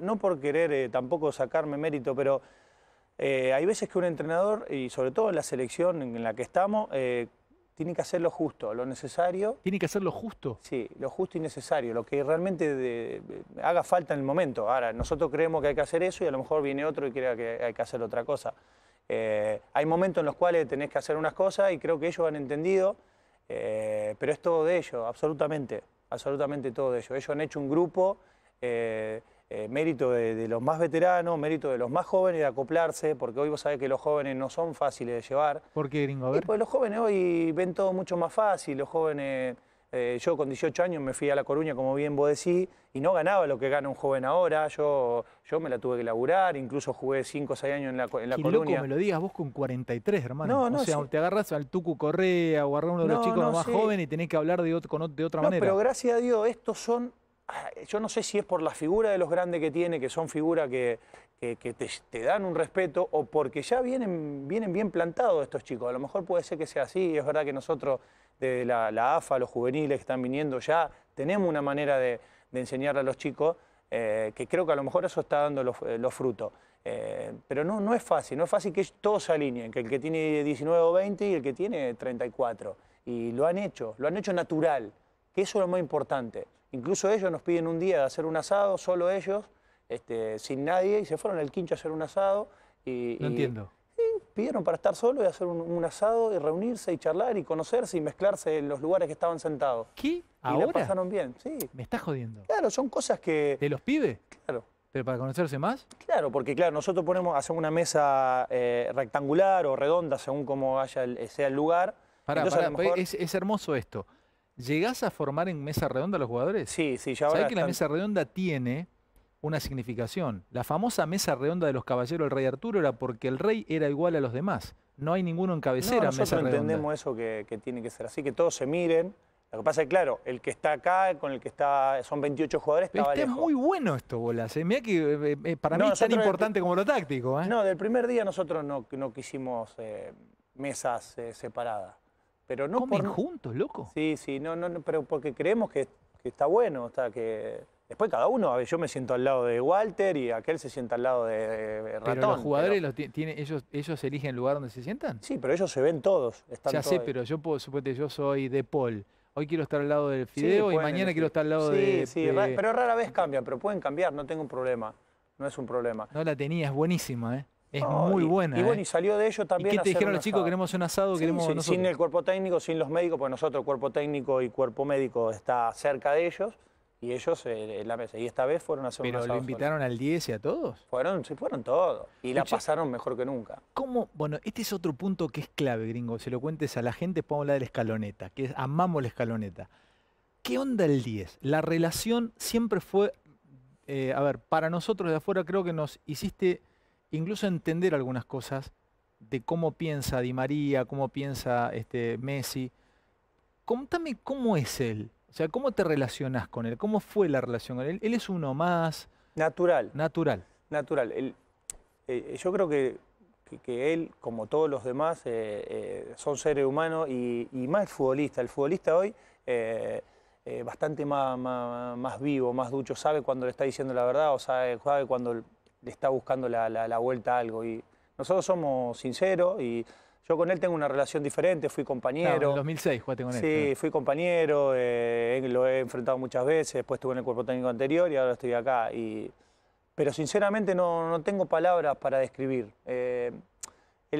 no por querer eh, tampoco sacarme mérito, pero eh, hay veces que un entrenador, y sobre todo en la selección en la que estamos, eh, tiene que hacer lo justo, lo necesario. ¿Tiene que hacer lo justo? Sí, lo justo y necesario, lo que realmente haga falta en el momento. Ahora, nosotros creemos que hay que hacer eso y a lo mejor viene otro y crea que hay que hacer otra cosa. hay momentos en los cuales tenés que hacer unas cosas y creo que ellos han entendido, pero es todo de ellos, absolutamente, absolutamente todo de ellos. Ellos han hecho un grupo... Eh, mérito de, los más veteranos, mérito de los más jóvenes de acoplarse, porque hoy vos sabés que los jóvenes no son fáciles de llevar. ¿Por qué, gringo? pues los jóvenes hoy ven todo mucho más fácil, los jóvenes... Eh, yo con 18 años me fui a La Coruña, como bien vos decís, y no ganaba lo que gana un joven ahora. Yo, yo me la tuve que laburar, incluso jugué 5 o 6 años en La, en la Coruña. loco me lo digas vos con 43, hermano. o sea, te agarras al Tucu Correa o a uno de los chicos más jóvenes y tenés que hablar de, de otra manera. Pero gracias a Dios, estos son Ah, yo no sé si es por la figura de los grandes que tiene, que son figuras que, te, dan un respeto, o porque ya vienen, vienen bien plantados estos chicos. A lo mejor puede ser que sea así, es verdad que nosotros de la, AFA, los juveniles que están viniendo, ya tenemos una manera de, enseñar enseñarle a los chicos, eh, que creo que a lo mejor eso está dando los, eh, frutos. Eh, pero no, no es fácil, no es fácil que todos se alineen, que el que tiene 19 o 20 y el que tiene 34. Y lo han hecho, lo han hecho natural que eso es lo más importante. Incluso ellos nos piden un día de hacer un asado, solo ellos, este, sin nadie, y se fueron al quincho a hacer un asado. Y, no entiendo. pidieron para estar solo y hacer un, asado y reunirse y charlar y conocerse y mezclarse en los lugares que estaban sentados. ¿Qué? Y pasaron bien, sí. Me estás jodiendo. Claro, son cosas que... ¿De los pibes? Claro. ¿Pero para conocerse más? Claro, porque claro, nosotros ponemos, hacemos una mesa eh, rectangular o redonda, según como sea el lugar. es hermoso esto. ¿Llegás a formar en mesa redonda los jugadores? Sí, sí, ya ahora. Sabés que la mesa redonda tiene una significación. La famosa mesa redonda de los caballeros del rey Arturo era porque el rey era igual a los demás. No hay ninguno en cabecera mesa redonda. entendemos eso que, tiene que ser así, que todos se miren. Lo que pasa es claro, el que está acá con el que está, son 28 jugadores, estaba Está muy bueno esto, Bolas. Eh. que eh, eh, para mí es tan importante como lo táctico. No, del primer día nosotros no quisimos mesas separadas. Pero no Comen juntos, loco. Sí, sí, no, no, pero porque creemos que, está bueno, que Después cada uno, a ver, yo me siento al lado de Walter y aquel se sienta al lado de, Rafael. Ratón. Pero los jugadores, Los tiene, ellos, ellos eligen el lugar donde se sientan. Sí, pero ellos se ven todos. ya sé, pero yo puedo, supuesto yo soy de Paul. Hoy quiero estar al lado del Fideo y mañana quiero estar al lado de... Sí, sí, pero rara vez cambia pero pueden cambiar, no tengo un problema. No es un problema. No la tenías, buenísima, ¿eh? Es muy buena. Y bueno, ¿eh? y salió de ello también. qué te dijeron los chicos? Queremos un asado, sin el cuerpo técnico, sin los médicos, pues nosotros, cuerpo técnico y cuerpo médico está cerca de ellos. Y ellos en eh, eh, la mesa. Y esta vez fueron a hacer ¿Pero lo invitaron al 10 y a todos? Fueron, sí, fueron todos. Y la pasaron mejor que nunca. ¿Cómo? Bueno, este es otro punto que es clave, gringo. si lo cuentes a la gente, podemos hablar de la escaloneta, que amamos la escaloneta. ¿Qué onda el 10? La relación siempre fue. a ver, para nosotros de afuera creo que nos hiciste incluso entender algunas cosas de cómo piensa Di María, cómo piensa este, Messi. Contame cómo es él, o sea, cómo te relacionás con él, cómo fue la relación con él. Él es uno más. Natural. Natural. Natural. Eh, eh, yo creo que, que, él, como todos los demás, eh, son seres humanos y, más futbolista. El futbolista hoy. bastante más, vivo, más ducho, sabe cuando le está diciendo la verdad o sabe, sabe cuando le está buscando la, la, vuelta a algo. Y nosotros somos sinceros y yo con él tengo una relación diferente, fui compañero. en 2006 jugaste con él. Sí, fui compañero, eh, lo he enfrentado muchas veces, después estuve en el cuerpo técnico anterior y ahora estoy acá. Y, pero sinceramente no, tengo palabras para describir. Eh,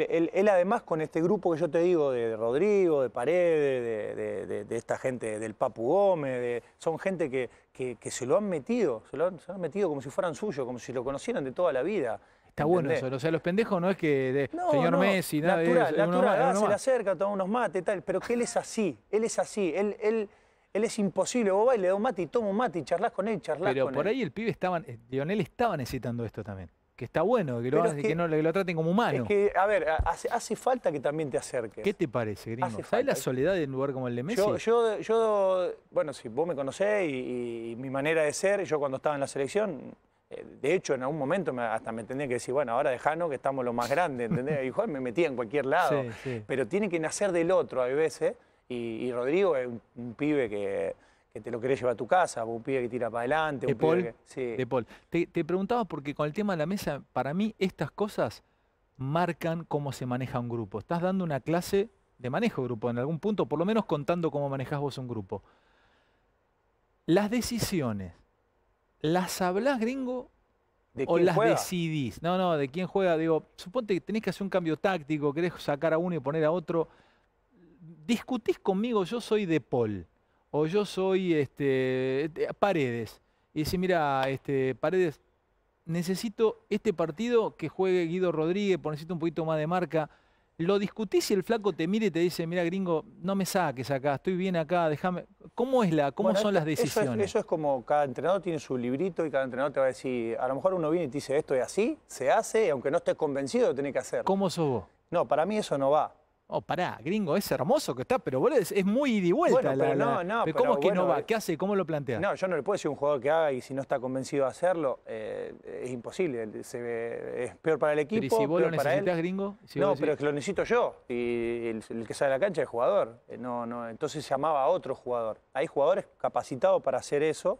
él, además con este grupo que yo te digo, de, Rodrigo, de Paredes, de, esta gente, del Papu Gómez, son gente que, que, se lo han metido, se lo han, metido como si fueran suyos, como si lo conocieran de toda la vida. Está bueno eso. O sea, los pendejos no es que de señor Messi, nada de eso. Ah, se le acerca, toma unos mates, tal. Pero que él es así, él es así. Él, él, él es imposible. Vos vas y le das un mate y toma un mate y charlas con él, charlas con él. Pero por ahí el pibe estaba, eh, Lionel estaba necesitando esto también que está bueno, que lo, no, lo traten como humano. Es que, a ver, hace, falta que también te acerques. ¿Qué te parece, gringo? ¿Sabes la soledad de un lugar como el de Messi? Yo, yo, bueno, si vos me conocés y, mi manera de ser, yo cuando estaba en la selección, eh, de hecho, en algún momento hasta me tendría que decir, bueno, ahora dejanos que estamos los más grandes, ¿entendés? Y joder, me metía en cualquier lado. Pero tiene que nacer del otro a veces. Y, Rodrigo es un pibe que que te lo querés llevar a tu casa, un pibe que tira para adelante. de, Paul, de Paul. Te, te, preguntaba porque con el tema de la mesa, para mí estas cosas marcan cómo se maneja un grupo. Estás dando una clase de manejo de grupo en algún punto, por lo menos contando cómo manejás vos un grupo. Las decisiones, ¿las hablas gringo ¿De o las decidís? No, no, de quién juega. Digo, suponte que tenés que hacer un cambio táctico, querés sacar a uno y poner a otro. Discutís conmigo, yo soy de Paul o yo soy este, Paredes. Y dice, mira, este, Paredes, necesito este partido que juegue Guido Rodríguez, por necesito un poquito más de marca. Lo discutís y el flaco te mira y te dice, mira gringo, no me saques acá, estoy bien acá, déjame. ¿Cómo es la, cómo son las decisiones? Eso es, como cada entrenador tiene su librito y cada entrenador te va a decir, a lo mejor uno viene y te dice esto es así, se hace, y aunque no estés convencido lo tenés que hacer. ¿Cómo sos vos? No, para mí eso no va. Oh, pará, gringo, es hermoso que está, pero es, muy ida vuelta. Bueno, pero no, no, ¿Cómo que no va? Eh, ¿Qué hace? ¿Cómo lo plantea? No, yo no le puedo decir a un jugador que haga y si no está convencido de hacerlo, eh, es imposible. es peor para el equipo. Pero ¿y si vos lo necesitas, gringo? no, pero es que lo necesito yo. Y el, que sale a la cancha es jugador. Eh, no, no, entonces llamaba a otro jugador. Hay jugadores capacitados para hacer eso.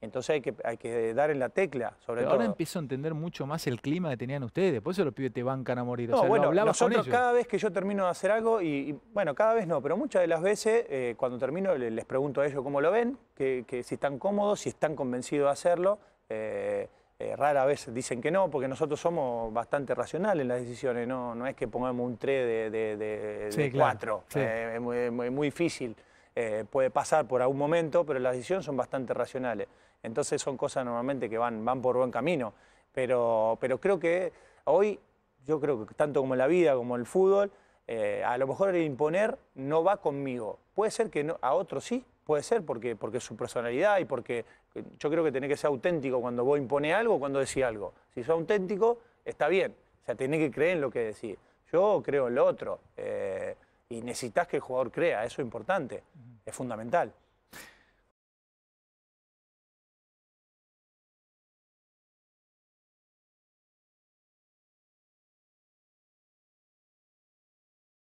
Entonces hay que, dar en la tecla, sobre todo. Ahora empiezo a entender mucho más el clima que tenían ustedes, por eso los pibes te bancan a morir. No, bueno, nosotros cada vez que yo termino de hacer algo, y, bueno, cada vez no, pero muchas de las veces eh, cuando termino les pregunto a ellos cómo lo ven, que, si están cómodos, si están convencidos de hacerlo. Eh, eh, rara vez dicen que no, porque nosotros somos bastante racionales en las decisiones, no, no es que pongamos un 3 de, de, 4, es muy difícil. Eh, puede pasar por algún momento, pero las decisiones son bastante racionales. Entonces son cosas normalmente que van, van por buen camino. Pero, pero creo que hoy, yo creo que tanto como la vida como el fútbol, eh, a lo mejor el imponer no va conmigo. Puede ser que a otro sí, puede ser porque, porque su personalidad y porque yo creo que tenés que ser auténtico cuando vos impones algo, cuando decís algo. Si sos auténtico, está bien. O sea, tenés que creer en lo que decís. Yo creo en lo otro. Eh, y necesitas que el jugador crea, eso es importante es fundamental.